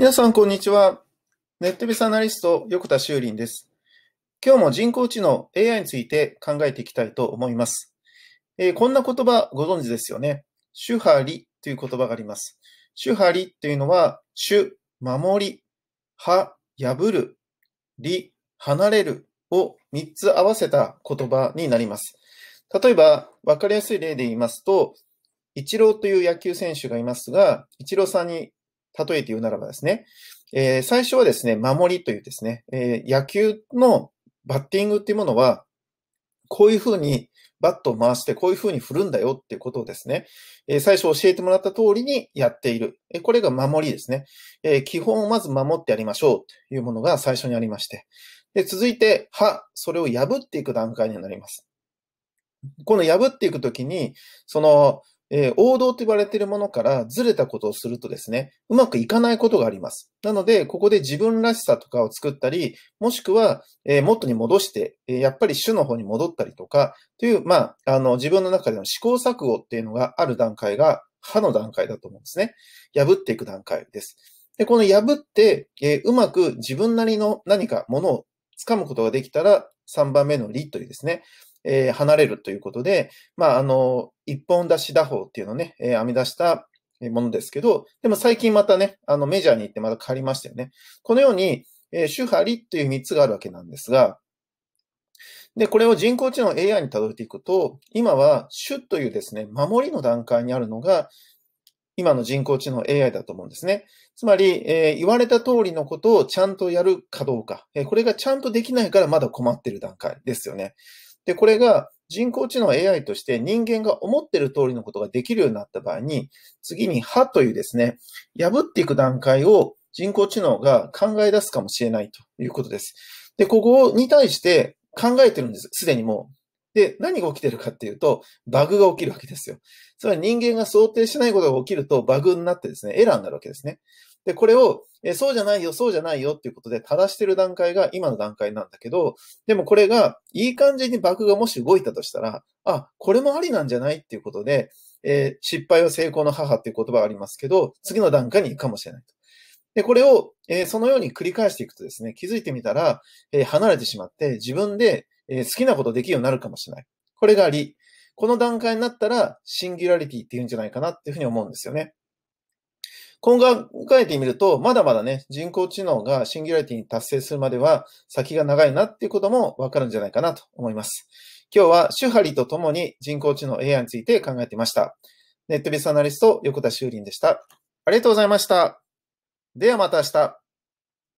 皆さん、こんにちは。ネットビスアナリスト、横田修林です。今日も人工知能 AI について考えていきたいと思います。えー、こんな言葉ご存知ですよね。主張りという言葉があります。主張りというのは、主、守り、は、破る、り、離れるを3つ合わせた言葉になります。例えば、わかりやすい例で言いますと、イチローという野球選手がいますが、イチローさんに例えて言うならばですね、えー、最初はですね、守りというですね、えー、野球のバッティングっていうものは、こういうふうにバットを回してこういうふうに振るんだよっていうことをですね、えー、最初教えてもらった通りにやっている。えー、これが守りですね、えー。基本をまず守ってやりましょうというものが最初にありまして。で、続いて、は、それを破っていく段階になります。この破っていくときに、その、えー、王道と言われているものからずれたことをするとですね、うまくいかないことがあります。なので、ここで自分らしさとかを作ったり、もしくは、えー、元に戻して、えー、やっぱり主の方に戻ったりとか、という、まあ、あの、自分の中での試行錯誤っていうのがある段階が、歯の段階だと思うんですね。破っていく段階です。で、この破って、えうまく自分なりの何かものを掴むことができたら、3番目の理というですね、えー、離れるということで、まあ、あの、一本出し打法っていうのをね、えー、編み出したものですけど、でも最近またね、あの、メジャーに行ってまた変わりましたよね。このように、えー、主張という3つがあるわけなんですが、で、これを人工知能 AI にたどっていくと、今は主というですね、守りの段階にあるのが、今の人工知能 AI だと思うんですね。つまり、えー、言われた通りのことをちゃんとやるかどうか、えー、これがちゃんとできないからまだ困ってる段階ですよね。で、これが人工知能 AI として人間が思ってる通りのことができるようになった場合に、次に歯というですね、破っていく段階を人工知能が考え出すかもしれないということです。で、ここに対して考えてるんです。すでにもう。で、何が起きてるかっていうと、バグが起きるわけですよ。つまり人間が想定しないことが起きると、バグになってですね、エラーになるわけですね。で、これを、えそうじゃないよ、そうじゃないよっていうことで正してる段階が今の段階なんだけど、でもこれが、いい感じにバグがもし動いたとしたら、あ、これもありなんじゃないっていうことで、えー、失敗は成功の母っていう言葉がありますけど、次の段階に行くかもしれないと。で、これを、えー、そのように繰り返していくとですね、気づいてみたら、えー、離れてしまって、自分で、えー、好きなことできるようになるかもしれない。これがあり、この段階になったら、シンギュラリティって言うんじゃないかなっていうふうに思うんですよね。今後考えてみると、まだまだね、人工知能がシンギュラリティに達成するまでは先が長いなっていうこともわかるんじゃないかなと思います。今日はシュハリと共に人工知能 AI について考えていました。ネットビスアナリスト横田修林でした。ありがとうございました。ではまた明日。